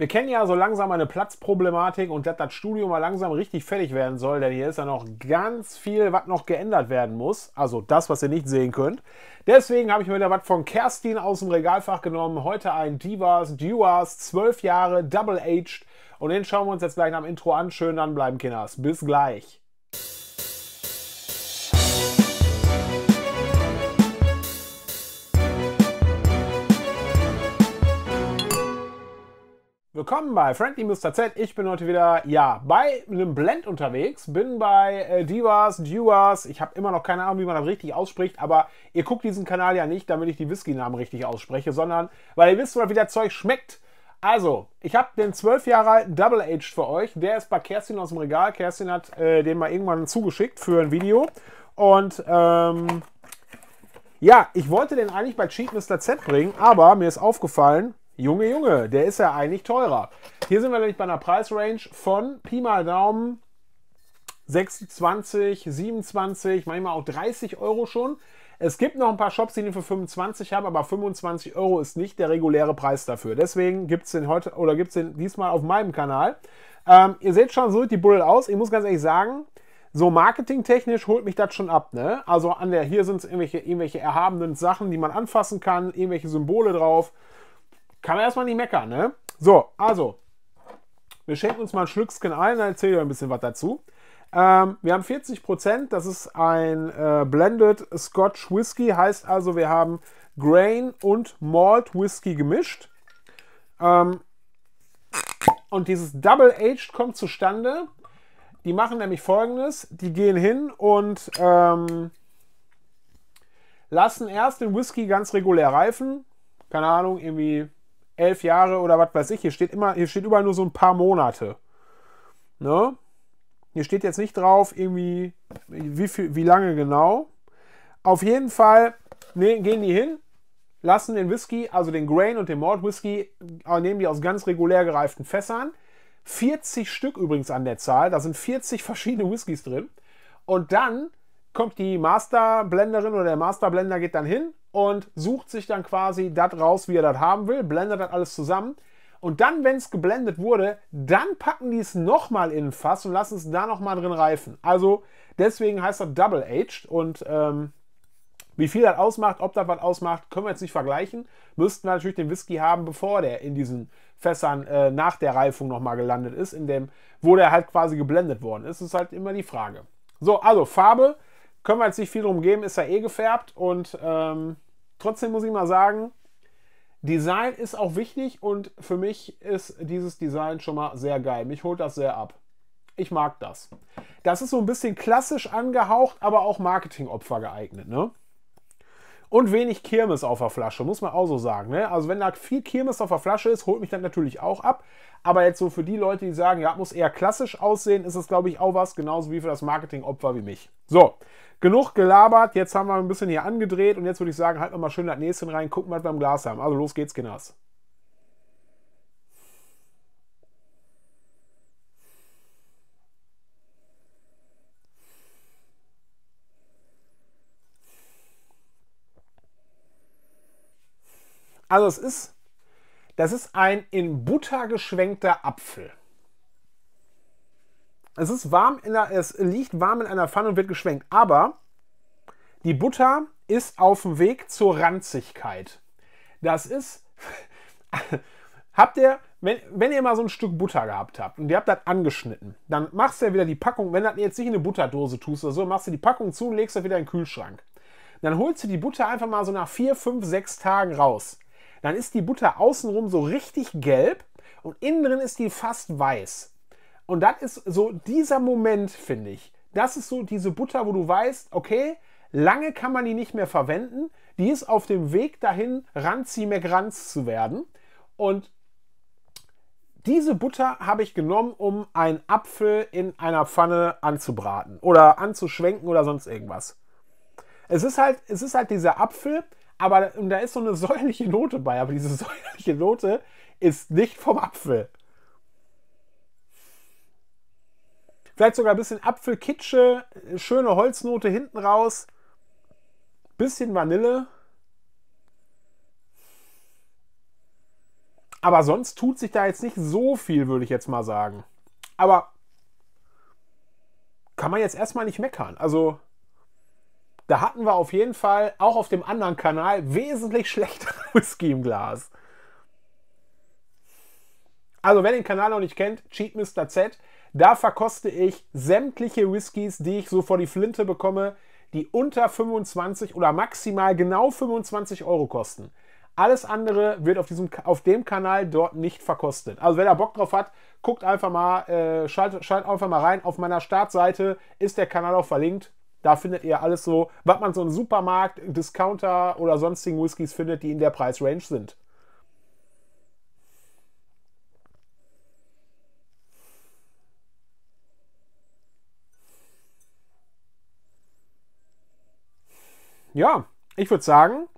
Wir kennen ja so langsam eine Platzproblematik und dass das Studium mal langsam richtig fertig werden soll, denn hier ist ja noch ganz viel, was noch geändert werden muss. Also das, was ihr nicht sehen könnt. Deswegen habe ich mir wieder was von Kerstin aus dem Regalfach genommen. Heute ein Divas, Duas, 12 Jahre, Double-Aged. Und den schauen wir uns jetzt gleich nach dem Intro an. Schön dranbleiben, Kinders. Bis gleich. Willkommen bei Friendly Mr. Z. Ich bin heute wieder, ja, bei einem Blend unterwegs. Bin bei äh, Divas, Duas. Ich habe immer noch keine Ahnung, wie man das richtig ausspricht, aber ihr guckt diesen Kanal ja nicht, damit ich die Whisky-Namen richtig ausspreche, sondern weil ihr wisst, wie das Zeug schmeckt. Also, ich habe den 12 Jahre alten Double Aged für euch. Der ist bei Kerstin aus dem Regal. Kerstin hat äh, den mal irgendwann zugeschickt für ein Video. Und, ähm, ja, ich wollte den eigentlich bei Cheat Mr. Z bringen, aber mir ist aufgefallen, Junge, Junge, der ist ja eigentlich teurer. Hier sind wir nämlich bei einer Preisrange von Pi mal Daumen 26, 27, manchmal auch 30 Euro schon. Es gibt noch ein paar Shops, die den für 25 haben, aber 25 Euro ist nicht der reguläre Preis dafür. Deswegen gibt es den heute oder gibt es den diesmal auf meinem Kanal. Ähm, ihr seht schon, so sieht die Buddel aus. Ich muss ganz ehrlich sagen, so marketingtechnisch holt mich das schon ab. Ne? Also an der hier sind es irgendwelche, irgendwelche erhabenen Sachen, die man anfassen kann, irgendwelche Symbole drauf kann man erstmal nicht meckern, ne? So, also, wir schenken uns mal ein Schlückskin ein, dann erzähle ich euch ein bisschen was dazu. Ähm, wir haben 40%, das ist ein äh, Blended Scotch Whisky, heißt also, wir haben Grain und Malt Whisky gemischt. Ähm, und dieses Double Aged kommt zustande. Die machen nämlich folgendes: Die gehen hin und ähm, lassen erst den Whisky ganz regulär reifen. Keine Ahnung, irgendwie elf Jahre oder was weiß ich. Hier steht immer, hier steht überall nur so ein paar Monate. Ne? Hier steht jetzt nicht drauf, irgendwie, wie, viel, wie lange genau. Auf jeden Fall ne, gehen die hin, lassen den Whisky, also den Grain und den Malt Whisky, äh, nehmen die aus ganz regulär gereiften Fässern. 40 Stück übrigens an der Zahl, da sind 40 verschiedene Whiskys drin. Und dann kommt die Masterblenderin oder der Masterblender geht dann hin und sucht sich dann quasi das raus, wie er das haben will, blendet das alles zusammen. Und dann, wenn es geblendet wurde, dann packen die es nochmal in ein Fass und lassen es da nochmal drin reifen. Also deswegen heißt das Double Aged und ähm, wie viel das ausmacht, ob das was ausmacht, können wir jetzt nicht vergleichen. Müssten wir natürlich den Whisky haben, bevor der in diesen Fässern äh, nach der Reifung nochmal gelandet ist, in dem, wo der halt quasi geblendet worden ist, ist halt immer die Frage. So, also Farbe können wir jetzt nicht viel drum geben, ist ja eh gefärbt und ähm, trotzdem muss ich mal sagen, Design ist auch wichtig und für mich ist dieses Design schon mal sehr geil. Mich holt das sehr ab. Ich mag das. Das ist so ein bisschen klassisch angehaucht, aber auch Marketingopfer geeignet. Ne? Und wenig Kirmes auf der Flasche, muss man auch so sagen. Ne? Also wenn da viel Kirmes auf der Flasche ist, holt mich das natürlich auch ab. Aber jetzt so für die Leute, die sagen, ja, muss eher klassisch aussehen, ist das, glaube ich, auch was. Genauso wie für das Marketingopfer wie mich. So, genug gelabert. Jetzt haben wir ein bisschen hier angedreht. Und jetzt würde ich sagen, halt mal schön das Näschen rein, gucken, was wir im Glas haben. Also los geht's, Genas. Also es ist, das ist ein in Butter geschwenkter Apfel. Es ist warm, der, es liegt warm in einer Pfanne und wird geschwenkt, aber die Butter ist auf dem Weg zur Ranzigkeit. Das ist, habt ihr, wenn, wenn, ihr mal so ein Stück Butter gehabt habt und ihr habt das angeschnitten, dann machst du ja wieder die Packung, wenn du das jetzt nicht in eine Butterdose tust oder so, machst du die Packung zu und legst das wieder in den Kühlschrank. Dann holst du die Butter einfach mal so nach vier, fünf, sechs Tagen raus dann ist die Butter außenrum so richtig gelb und innen drin ist die fast weiß. Und das ist so dieser Moment, finde ich. Das ist so diese Butter, wo du weißt, okay, lange kann man die nicht mehr verwenden. Die ist auf dem Weg dahin, Ranzi McRanz zu werden. Und diese Butter habe ich genommen, um einen Apfel in einer Pfanne anzubraten oder anzuschwenken oder sonst irgendwas. Es ist halt, es ist halt dieser Apfel, aber und da ist so eine säuerliche Note bei, aber diese säuerliche Note ist nicht vom Apfel. Vielleicht sogar ein bisschen Apfelkitsche, schöne Holznote hinten raus, bisschen Vanille. Aber sonst tut sich da jetzt nicht so viel, würde ich jetzt mal sagen. Aber kann man jetzt erstmal nicht meckern. Also da hatten wir auf jeden Fall auch auf dem anderen Kanal wesentlich schlechter Whisky im Glas. Also, wer den Kanal noch nicht kennt, Cheat Mr. Z, da verkoste ich sämtliche Whiskys, die ich so vor die Flinte bekomme, die unter 25 oder maximal genau 25 Euro kosten. Alles andere wird auf, diesem, auf dem Kanal dort nicht verkostet. Also wer da Bock drauf hat, guckt einfach mal, äh, schaltet, schaltet einfach mal rein. Auf meiner Startseite ist der Kanal auch verlinkt. Da findet ihr alles so, was man so im Supermarkt, Discounter oder sonstigen Whiskys findet, die in der Preisrange sind. Ja, ich würde sagen,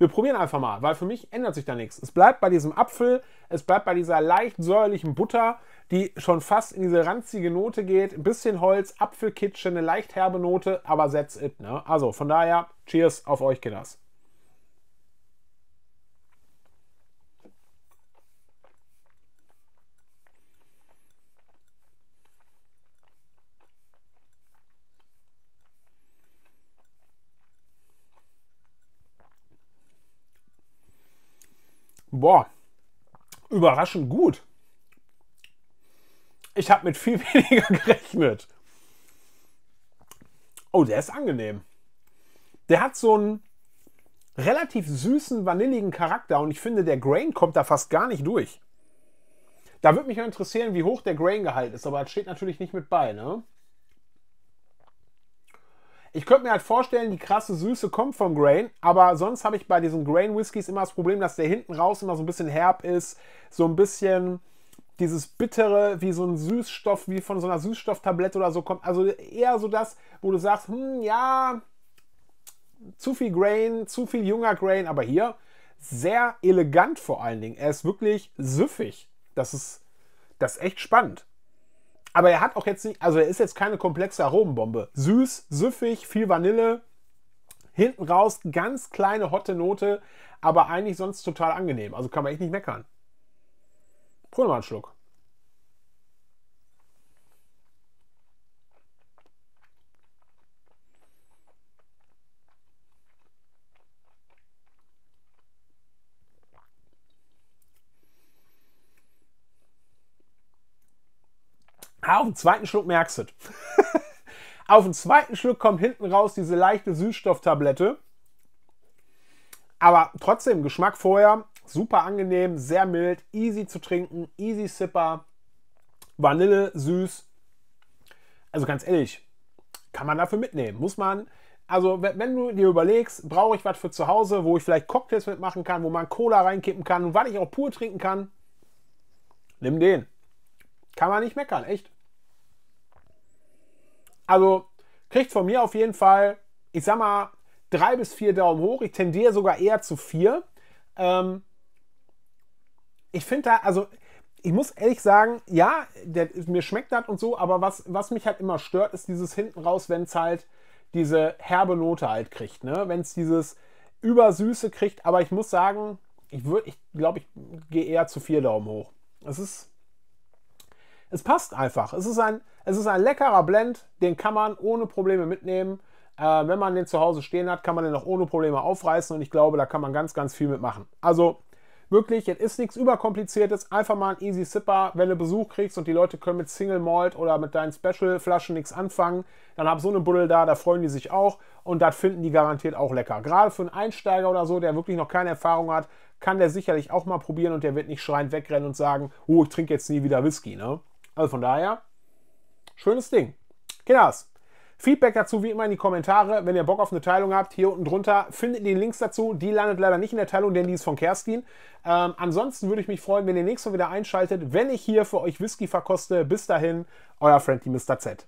wir probieren einfach mal, weil für mich ändert sich da nichts. Es bleibt bei diesem Apfel, es bleibt bei dieser leicht säuerlichen Butter, die schon fast in diese ranzige Note geht. Ein bisschen Holz, Apfelkitsche, eine leicht herbe Note, aber that's it. Ne? Also von daher, cheers auf euch, Kinders. boah, überraschend gut. Ich habe mit viel weniger gerechnet. Oh, der ist angenehm. Der hat so einen relativ süßen, vanilligen Charakter und ich finde, der Grain kommt da fast gar nicht durch. Da würde mich interessieren, wie hoch der Grain-Gehalt ist, aber das steht natürlich nicht mit bei, ne? Ich könnte mir halt vorstellen, die krasse Süße kommt vom Grain, aber sonst habe ich bei diesen Grain Whiskys immer das Problem, dass der hinten raus immer so ein bisschen herb ist, so ein bisschen dieses bittere, wie so ein Süßstoff, wie von so einer Süßstofftablette oder so kommt. Also eher so das, wo du sagst, hm, ja, zu viel Grain, zu viel junger Grain, aber hier sehr elegant vor allen Dingen. Er ist wirklich süffig. Das ist, das ist echt spannend aber er hat auch jetzt nicht, also er ist jetzt keine komplexe Aromenbombe. Süß, süffig, viel Vanille, hinten raus ganz kleine hotte Note, aber eigentlich sonst total angenehm. Also kann man echt nicht meckern. Probier mal einen Schluck. Ah, auf den zweiten Schluck merkst du es. auf den zweiten Schluck kommt hinten raus diese leichte Süßstofftablette. Aber trotzdem, Geschmack vorher, super angenehm, sehr mild, easy zu trinken, easy sipper, Vanille, süß. Also ganz ehrlich, kann man dafür mitnehmen. Muss man, also wenn du dir überlegst, brauche ich was für zu Hause, wo ich vielleicht Cocktails mitmachen kann, wo man Cola reinkippen kann und was ich auch pur trinken kann, nimm den. Kann man nicht meckern, echt. Also kriegt von mir auf jeden Fall, ich sag mal, drei bis vier Daumen hoch. Ich tendiere sogar eher zu vier. Ähm, ich finde da, also ich muss ehrlich sagen, ja, der, mir schmeckt das und so, aber was, was mich halt immer stört, ist dieses hinten raus, wenn es halt diese herbe Note halt kriegt. Ne? Wenn es dieses Übersüße kriegt, aber ich muss sagen, ich würde, ich glaube, ich gehe eher zu vier Daumen hoch. Es ist, es passt einfach. Es ist ein, es ist ein leckerer Blend, den kann man ohne Probleme mitnehmen. Äh, wenn man den zu Hause stehen hat, kann man den auch ohne Probleme aufreißen und ich glaube, da kann man ganz, ganz viel mitmachen. Also wirklich, jetzt ist nichts überkompliziertes, einfach mal ein Easy Sipper. Wenn du Besuch kriegst und die Leute können mit Single Malt oder mit deinen Special Flaschen nichts anfangen, dann hab so eine Buddel da, da freuen die sich auch und das finden die garantiert auch lecker. Gerade für einen Einsteiger oder so, der wirklich noch keine Erfahrung hat, kann der sicherlich auch mal probieren und der wird nicht schreiend wegrennen und sagen, oh, ich trinke jetzt nie wieder Whisky, ne? Also von daher, schönes Ding. Kinders, Feedback dazu wie immer in die Kommentare. Wenn ihr Bock auf eine Teilung habt, hier unten drunter findet ihr die Links dazu. Die landet leider nicht in der Teilung, denn die ist von Kerstin. Ähm, ansonsten würde ich mich freuen, wenn ihr nächstes Mal wieder einschaltet, wenn ich hier für euch Whisky verkoste. Bis dahin, euer Friendly Mr. Z.